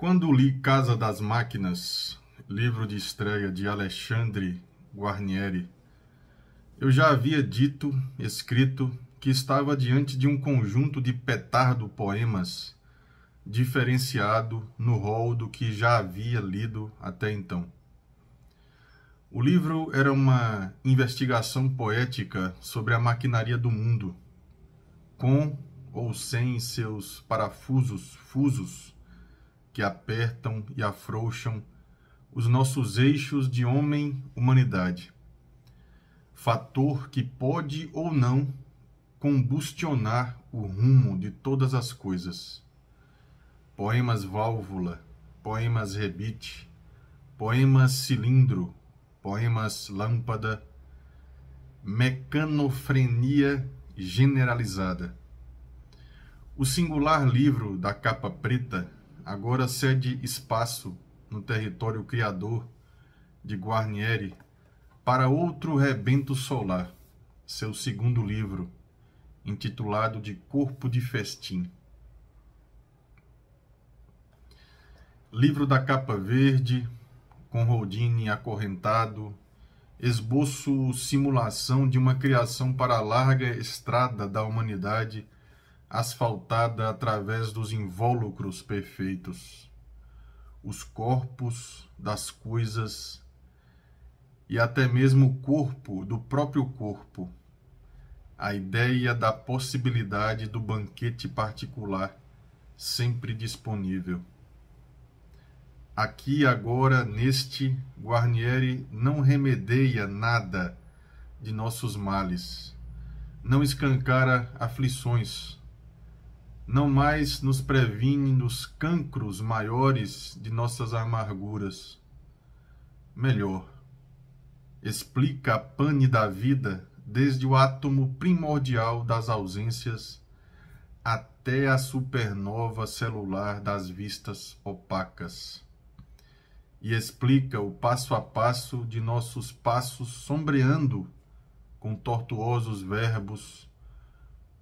Quando li Casa das Máquinas, livro de estreia de Alexandre Guarnieri, eu já havia dito, escrito, que estava diante de um conjunto de petardo poemas diferenciado no rol do que já havia lido até então. O livro era uma investigação poética sobre a maquinaria do mundo, com ou sem seus parafusos fusos que apertam e afrouxam os nossos eixos de homem-humanidade. Fator que pode ou não combustionar o rumo de todas as coisas. Poemas válvula, poemas rebite, poemas cilindro, poemas lâmpada, mecanofrenia generalizada. O singular livro da capa preta agora cede espaço no território criador de Guarnieri para outro rebento solar, seu segundo livro, intitulado de Corpo de Festim. Livro da capa verde, com Rodine acorrentado, esboço simulação de uma criação para a larga estrada da humanidade asfaltada através dos invólucros perfeitos, os corpos das coisas e até mesmo o corpo do próprio corpo, a ideia da possibilidade do banquete particular sempre disponível. Aqui agora, neste, Guarnieri não remedeia nada de nossos males, não escancara aflições, não mais nos previne dos cancros maiores de nossas amarguras. Melhor, explica a pane da vida desde o átomo primordial das ausências até a supernova celular das vistas opacas. E explica o passo a passo de nossos passos sombreando com tortuosos verbos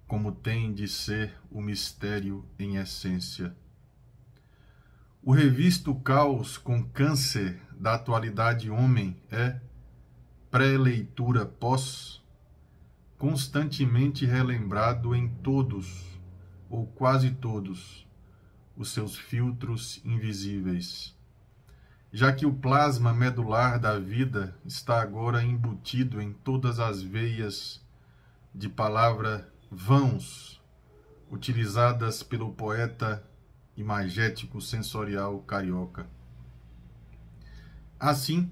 como tem de ser o mistério em essência. O revisto caos com câncer da atualidade homem é, pré-leitura pós, constantemente relembrado em todos, ou quase todos, os seus filtros invisíveis. Já que o plasma medular da vida está agora embutido em todas as veias de palavra vãos utilizadas pelo poeta imagético sensorial carioca. Assim,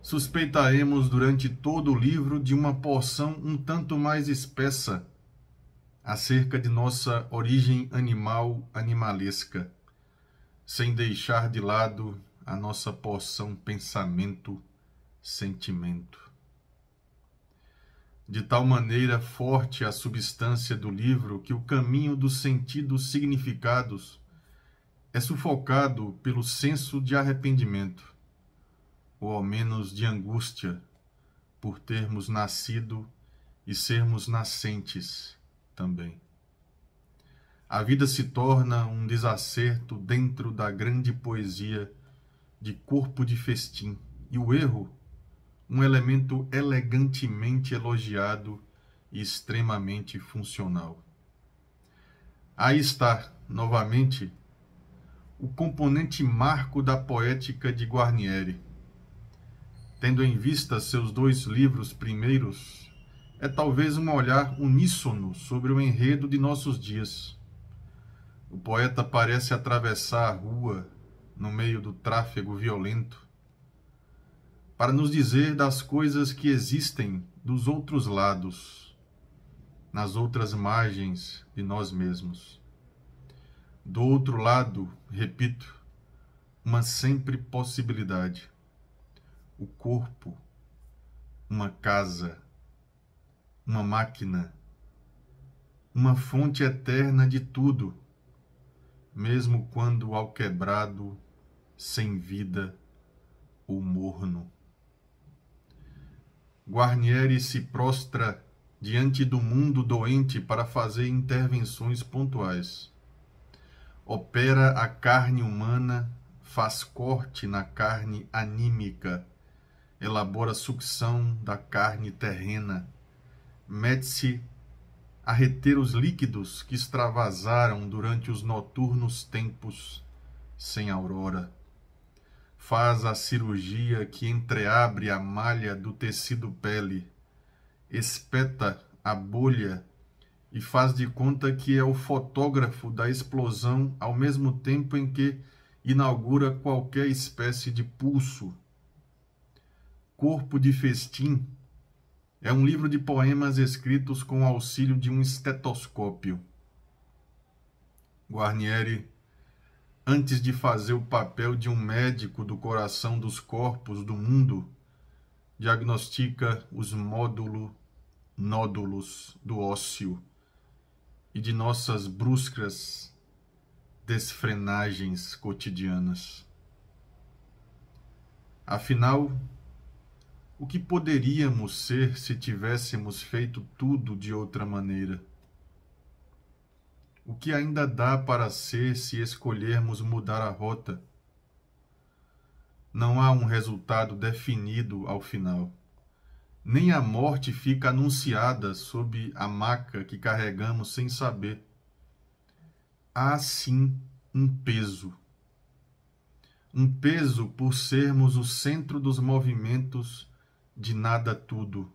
suspeitaremos durante todo o livro de uma porção um tanto mais espessa acerca de nossa origem animal animalesca, sem deixar de lado a nossa porção pensamento, sentimento de tal maneira forte a substância do livro que o caminho dos sentidos significados é sufocado pelo senso de arrependimento, ou ao menos de angústia, por termos nascido e sermos nascentes também. A vida se torna um desacerto dentro da grande poesia de corpo de festim, e o erro um elemento elegantemente elogiado e extremamente funcional. Aí está, novamente, o componente marco da poética de Guarnieri. Tendo em vista seus dois livros primeiros, é talvez um olhar uníssono sobre o enredo de nossos dias. O poeta parece atravessar a rua no meio do tráfego violento, para nos dizer das coisas que existem dos outros lados, nas outras margens de nós mesmos. Do outro lado, repito, uma sempre possibilidade. O corpo, uma casa, uma máquina, uma fonte eterna de tudo, mesmo quando ao quebrado sem vida ou morno. Guarnieri se prostra diante do mundo doente para fazer intervenções pontuais. Opera a carne humana, faz corte na carne anímica, elabora sucção da carne terrena, mete-se a reter os líquidos que extravasaram durante os noturnos tempos sem aurora faz a cirurgia que entreabre a malha do tecido pele, espeta a bolha e faz de conta que é o fotógrafo da explosão ao mesmo tempo em que inaugura qualquer espécie de pulso. Corpo de Festim é um livro de poemas escritos com o auxílio de um estetoscópio. Guarnieri antes de fazer o papel de um médico do coração dos corpos do mundo, diagnostica os módulo, nódulos do ócio e de nossas bruscas desfrenagens cotidianas. Afinal, o que poderíamos ser se tivéssemos feito tudo de outra maneira? O que ainda dá para ser se escolhermos mudar a rota? Não há um resultado definido ao final. Nem a morte fica anunciada sob a maca que carregamos sem saber. Há sim um peso. Um peso por sermos o centro dos movimentos de nada tudo.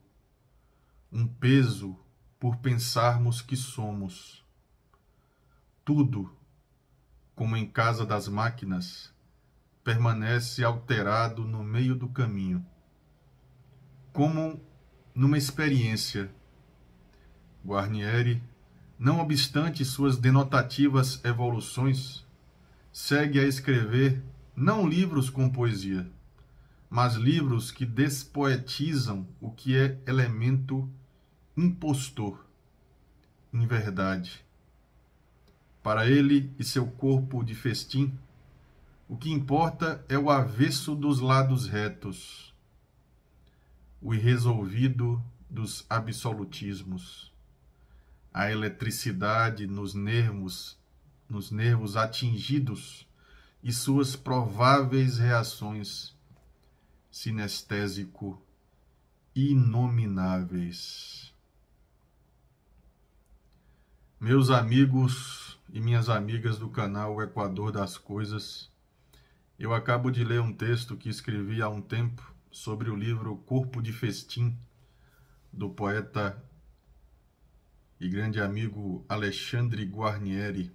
Um peso por pensarmos que somos tudo, como em casa das máquinas, permanece alterado no meio do caminho, como numa experiência. Guarnieri, não obstante suas denotativas evoluções, segue a escrever não livros com poesia, mas livros que despoetizam o que é elemento impostor, em verdade para ele e seu corpo de festim. O que importa é o avesso dos lados retos, o irresolvido dos absolutismos. A eletricidade nos nervos, nos nervos atingidos e suas prováveis reações sinestésico inomináveis. Meus amigos e minhas amigas do canal O Equador das Coisas, eu acabo de ler um texto que escrevi há um tempo sobre o livro Corpo de Festim, do poeta e grande amigo Alexandre Guarnieri.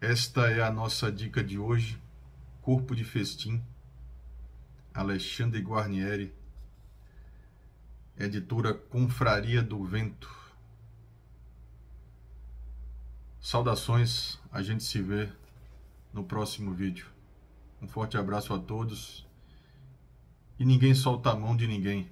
Esta é a nossa dica de hoje, Corpo de Festim, Alexandre Guarnieri, editora Confraria do Vento. Saudações, a gente se vê no próximo vídeo. Um forte abraço a todos e ninguém solta a mão de ninguém.